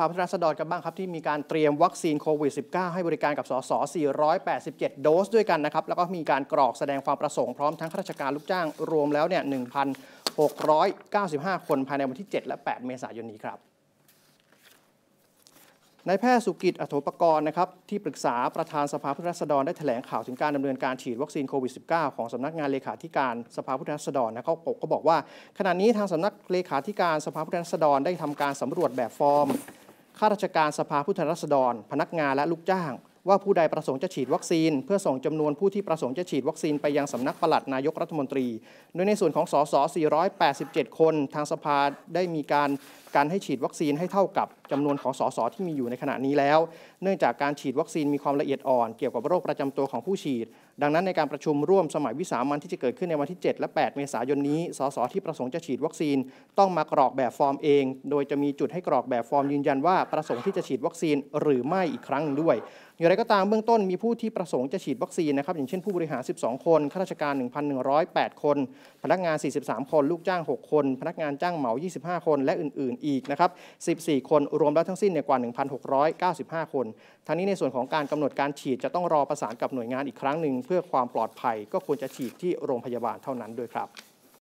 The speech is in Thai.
ภาพัฒนราษฎรกันบ้างครับที่มีการเตรียมวัคซีนโควิด -19 ให้บริการกับสส487 โดสด้วยกันนะครับ แล้วก็มีการกรอกแสดงความประสงค์พร้อมทั้งข้าราชการลูกจ้างรวมแล้วเนี่ย1,695 คน ภายในวันที่ 7 และ 8 เมษายนนี้ครับนายแพทย์สุกิจอโถปกรณ์นะครับที่ปรึกษาประธานสภาผู้แทนราษฎรได้แถลงข่าวถึงการดำเนินการฉีดวัคซีนโควิด -19 ของสำนักงานเลขาธิการสภาผู้แทนราษฎรนะเขาก็บอกว่า ขณะนี้ทางสำนักเลขาธิการสภาผู้แทนราษฎรได้ทำการสำรวจแบบฟอร์มข้าราชการสภาผู้แทนราษฎร พนักงานและลูกจ้างว่าผู้ใดประสงค์จะฉีดวัคซีน เพื่อส่งจำนวนผู้ที่ประสงค์จะฉีดวัคซีนไปยังสำนักปลัดนายกรัฐมนตรี โดยในส่วนของสส487คนทางสภา ได้มีการการให้ฉีดวัคซีน ให้เท่ากับจำนวนของสส ที่มีอยู่ในขณะนี้แล้ว เนื่องจากการฉีดวัคซีนมีความละเอียดอ่อนเกี่ยวกับโรคประจำตัวของผู้ฉีด ดังนั้นในการประชุมร่วมสมัยวิสามันที่จะเกิดขึ้นในวันที่ 7 และ 8 เมษายนนี้ สสที่ประสงค์จะฉีดวัคซีนต้องมากรอกแบบฟอร์มเอง โดยจะมีจุดให้กรอกแบบฟอร์มยืนยันว่าประสงค์ที่จะฉีดวัคซีนหรือไม่อีกครั้งด้วยอย่างไรก็ตามเบื้องต้นมีผู้ที่ประสงค์จะฉีดวัคซีนนะครับอย่างเช่นผู้บริหาร 12 คนข้าราชการ 1,108 คน พนักงาน 43 คน ลูกจ้าง 6 คน พนักงานจ้างเหมา 25 คนและอื่นๆอีกนะครับ 14 คนรวมแล้วทั้งสิ้นเนี่ยกว่า 1,695 คน ทั้งนี้ในส่วนของการกำหนดการฉีดจะต้องรอประสานกับหน่วยงานอีกครั้งหนึ่งเพื่อความปลอดภัย ก็ควรจะฉีดที่โรงพยาบาลเท่านั้นด้วยครับ